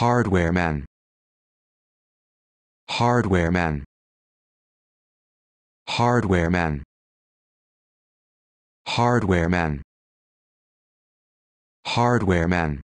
Hardware man. Hardware man. Hardware man. Hardware man. Hardware man.